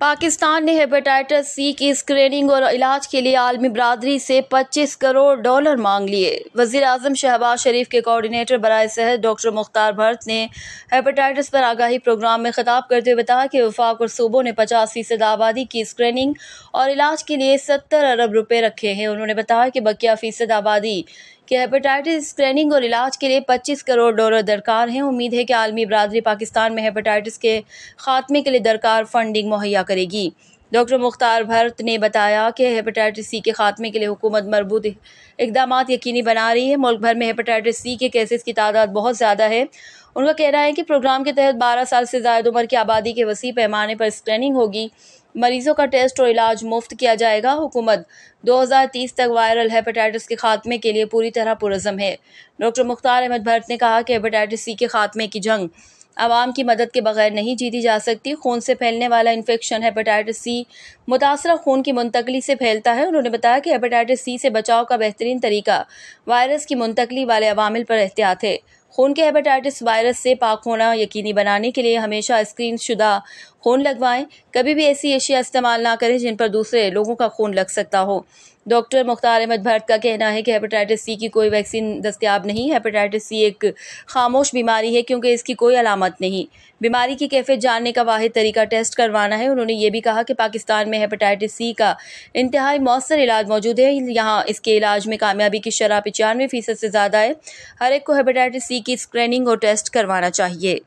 पाकिस्तान ने hepatitis C की screening और इलाज के लिए आलमी बरदरी से 25 करोड़ डॉलर मांग लिए वजीर अजम शहबाज शरीफ के कोऑर्डिनेटर बरए सेहत डॉक्टर मुख्तार भरत ने हेपेटाइटिस पर आगाही प्रोग्राम में खिताब करते हुए बताया कि वफाक और सूबों ने पचास फीसद आबादी की स्क्रीनिंग और इलाज के लिए सत्तर अरब रुपये रखे हैं उन्होंने बताया कि बकिया फीसद आबादी कि हेपेटाइटिस स्क्रीनिंग और इलाज के लिए 25 करोड़ डॉलर दरकार हैं उम्मीद है कि आलमी बरदरी पाकिस्तान में हेपेटाइटिस के खात्मे के लिए दरकार फंडिंग मुहैया करेगी डॉक्टर मुख्तार भरत ने बताया कि हेपेटाइटिस सी के खात्मे के लिए हुकूमत मरबूत इकदाम यकीनी बना रही है मुल्क भर में हेपेटाइटिस सी के केसेस की तादाद बहुत ज़्यादा है उनका कहना है कि प्रोग्राम के तहत 12 साल से ज्यादा उम्र की आबादी के वसी पैमाने पर स्क्रीनिंग होगी मरीजों का टेस्ट और इलाज मुफ्त किया जाएगा हुकूमत 2030 तक वायरल हेपेटाइटिस के खात्मे के लिए पूरी तरह पुरजम है डॉक्टर मुख्तार अहमद भट्ट ने कहा कि हेपेटाइटिस सी के खात्मे की जंग आवाम की मदद के बगैर नहीं जीती जा सकती खून से फैलने वाला इन्फेक्शन हेपेटाइटिस सी मुतासर खून की मुंतकली से फैलता है उन्होंने बताया कि हेपेटाइटिस सी से बचाव का बेहतरीन तरीका वायरस की मुंतकली वाले अवामिल पर एहतियात है खून के हेपेटाइटिस वायरस से पाक होना यकीनी बनाने के लिए हमेशा स्क्रीन शुदा खून लगवाएं कभी भी ऐसी अशिया इस्तेमाल ना करें जिन पर दूसरे लोगों का खून लग सकता हो डॉक्टर मुख्तार अहमद भट्ट का कहना है कि हेपेटाइटिस सी की कोई वैक्सीन दस्तियाब नहीं हेपेटाइटिस सी एक खामोश बीमारी है क्योंकि इसकी कोई अलामत नहीं बीमारी की कैफियत जानने का वाद तरीका टेस्ट करवाना है उन्होंने ये भी कहा कि पाकिस्तान में हेपेटाइटिस सी का इंतहाई मौसर इलाज मौजूद है यहाँ इसके इलाज में कामयाबी की शरह पचानवे फ़ीसद से ज़्यादा है हर एक को हेपेटाइटिस सी की स्क्रीनिंग और टेस्ट करवाना चाहिए